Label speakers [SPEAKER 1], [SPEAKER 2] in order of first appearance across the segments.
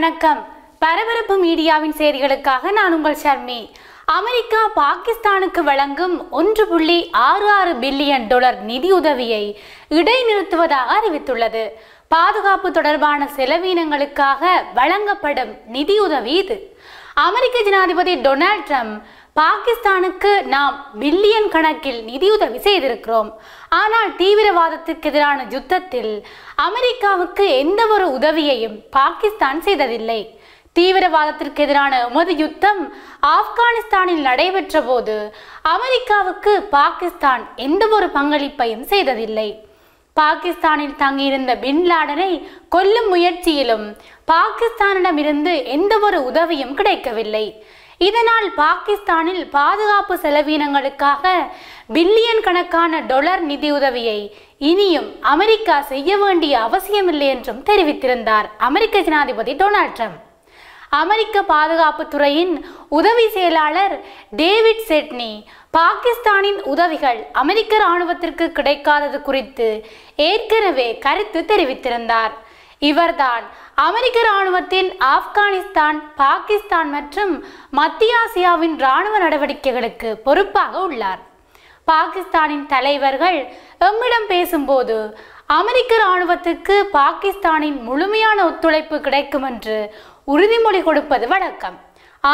[SPEAKER 1] வணக்கம் பரபரப்பு மீடியாவின் செய்திகளுக்காக நான் உங்கள் ஷர்மி அமெரிக்கா பாகிஸ்தானுக்கு வழங்கும் ஒன்று புள்ளி ஆறு ஆறு பில்லியன் டாலர் நிதியுதவியை இடைநிறுத்துவதாக அறிவித்துள்ளது பாதுகாப்பு தொடர்பான செலவீனங்களுக்காக வழங்கப்படும் நிதியுதவி இது அமெரிக்க ஜனாதிபதி டொனால்ட் ட்ரம்ப் பாகிஸ்தானுக்கு நாம் பில்லியன் கணக்கில் நிதியுதவி செய்திருக்கிறோம் ஆனால் தீவிரவாதத்திற்கு எதிரான யுத்தத்தில் அமெரிக்காவுக்கு எந்த ஒரு உதவியையும் பாகிஸ்தான் செய்ததில்லை தீவிரவாதத்திற்கு எதிரான உமது யுத்தம் ஆப்கானிஸ்தானில் நடைபெற்ற போது அமெரிக்காவுக்கு பாகிஸ்தான் எந்த ஒரு பங்களிப்பையும் செய்ததில்லை பாகிஸ்தானில் தங்கியிருந்த பின்லாடனை கொல்லும் முயற்சியிலும் பாகிஸ்தானிடமிருந்து எந்த ஒரு உதவியும் கிடைக்கவில்லை இதனால் பாகிஸ்தானில் பாதுகாப்பு செலவினங்களுக்காக பில்லியன் கணக்கான டொலர் நிதி உதவியை இனியும் அமெரிக்கா செய்ய வேண்டிய அவசியமில்லை என்றும் தெரிவித்திருந்தார் அமெரிக்க ஜனாதிபதி டொனால்ட் ட்ரம்ப் அமெரிக்க பாதுகாப்பு துறையின் உதவி செயலாளர் டேவிட் செட்னி பாகிஸ்தானின் உதவிகள் அமெரிக்க இராணுவத்திற்கு கிடைக்காதது குறித்து ஏற்கனவே கருத்து தெரிவித்திருந்தார் இவர்தான் அமெரிக்க ராணுவத்தின் ஆப்கானிஸ்தான் பாகிஸ்தான் மற்றும் மத்திய ஆசியாவின் ராணுவ நடவடிக்கைகளுக்கு பொறுப்பாக உள்ளார் பாகிஸ்தானின் தலைவர்கள் எம்மிடம் பேசும்போது அமெரிக்க ராணுவத்துக்கு பாகிஸ்தானின் முழுமையான ஒத்துழைப்பு கிடைக்கும் என்று உறுதிமொழி கொடுப்பது வழக்கம்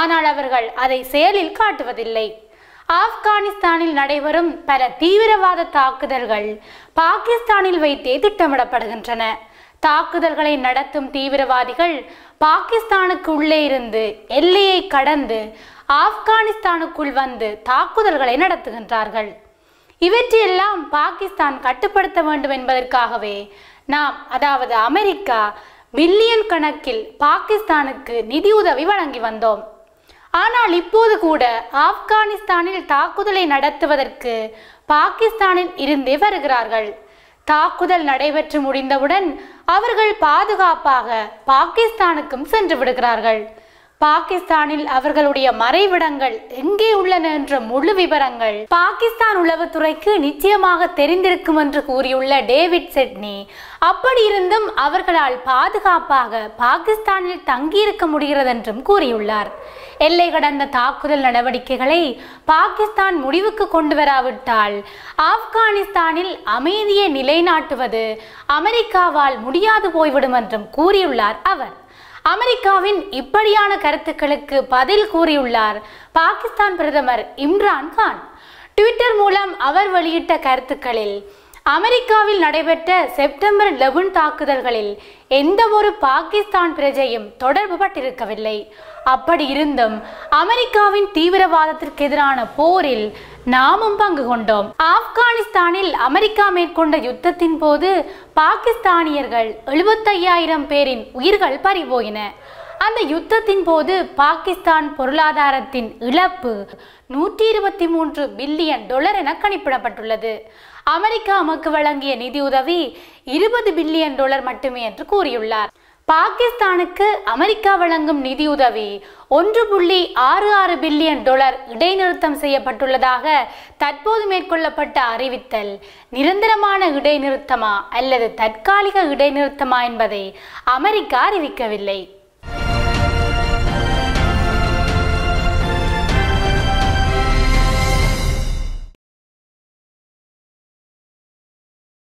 [SPEAKER 1] ஆனால் அவர்கள் அதை செயலில் காட்டுவதில்லை ஆப்கானிஸ்தானில் நடைபெறும் பல தீவிரவாத தாக்குதல்கள் பாகிஸ்தானில் வைத்தே திட்டமிடப்படுகின்றன தாக்குதல்களை நடத்தும் தீவிரவாதிகள் பாகிஸ்தானுக்கு உள்ளே இருந்து எல்லையை கடந்து ஆப்கானிஸ்தானுக்குள் வந்து தாக்குதல்களை நடத்துகின்றார்கள் இவற்றையெல்லாம் பாகிஸ்தான் கட்டுப்படுத்த வேண்டும் என்பதற்காகவே நாம் அதாவது அமெரிக்கா பில்லியன் கணக்கில் பாகிஸ்தானுக்கு நிதி உதவி வழங்கி வந்தோம் ஆனால் இப்போது கூட ஆப்கானிஸ்தானில் தாக்குதலை நடத்துவதற்கு பாகிஸ்தானில் இருந்தே வருகிறார்கள் தாக்குதல் நடைபெற்று முடிந்தவுடன் அவர்கள் பாதுகாப்பாக பாகிஸ்தானுக்கும் சென்று விடுகிறார்கள் பாகிஸ்தானில் அவர்களுடைய மறைவிடங்கள் எங்கே உள்ளன என்ற முழு விவரங்கள் பாகிஸ்தான் உளவுத்துறைக்கு நிச்சயமாக தெரிந்திருக்கும் என்று கூறியுள்ள டேவிட் செட்னி அப்படி இருந்தும் அவர்களால் பாதுகாப்பாக பாகிஸ்தானில் தங்கியிருக்க முடிகிறது என்றும் கூறியுள்ளார் எல்லை கடந்த தாக்குதல் நடவடிக்கைகளை பாகிஸ்தான் முடிவுக்கு கொண்டு வராவிட்டால் ஆப்கானிஸ்தானில் அமைதியை நிலைநாட்டுவது அமெரிக்காவால் முடியாது போய்விடும் என்றும் கூறியுள்ளார் அவர் அமெரிக்காவின் இப்படியான கருத்துக்களுக்கு பதில் கூறியுள்ளார் பாகிஸ்தான் பிரதமர் இம்ரான் கான் ட்விட்டர் மூலம் அவர் வெளியிட்ட கருத்துக்களில் அமெரிக்காவில் நடைபெற்ற செப்டம்பர் லெவன் தாக்குதல்களில் எந்த ஒரு பாகிஸ்தான் பிரஜையும் தொடர்புபட்டிருக்கவில்லை அப்படி இருந்தும் அமெரிக்காவின் தீவிரவாதத்திற்கு எதிரான போரில் நாமும் பங்கு கொண்டோம் ஆப்கானிஸ்தானில் அமெரிக்கா மேற்கொண்ட யுத்தத்தின் போது பாகிஸ்தானியர்கள் எழுபத்தையாயிரம் பேரின் உயிர்கள் பறிபோயின அந்த யுத்தத்தின் போது பாகிஸ்தான் பொருளாதாரத்தின் இழப்பு நூற்றி இருபத்தி மூன்று பில்லியன் டாலர் என கணிப்பிடப்பட்டுள்ளது அமெரிக்கா அமக்கு வழங்கிய நிதியுதவி இருபது பில்லியன் டாலர் மட்டுமே என்று கூறியுள்ளார் பாகிஸ்தானுக்கு அமெரிக்கா வழங்கும் நிதியுதவி ஒன்று புள்ளி ஆறு ஆறு பில்லியன் டாலர் இடைநிறுத்தம் செய்யப்பட்டுள்ளதாக தற்போது மேற்கொள்ளப்பட்ட அறிவித்தல் நிரந்தரமான இடைநிறுத்தமா அல்லது தற்காலிக இடைநிறுத்தமா என்பதை அமெரிக்கா அறிவிக்கவில்லை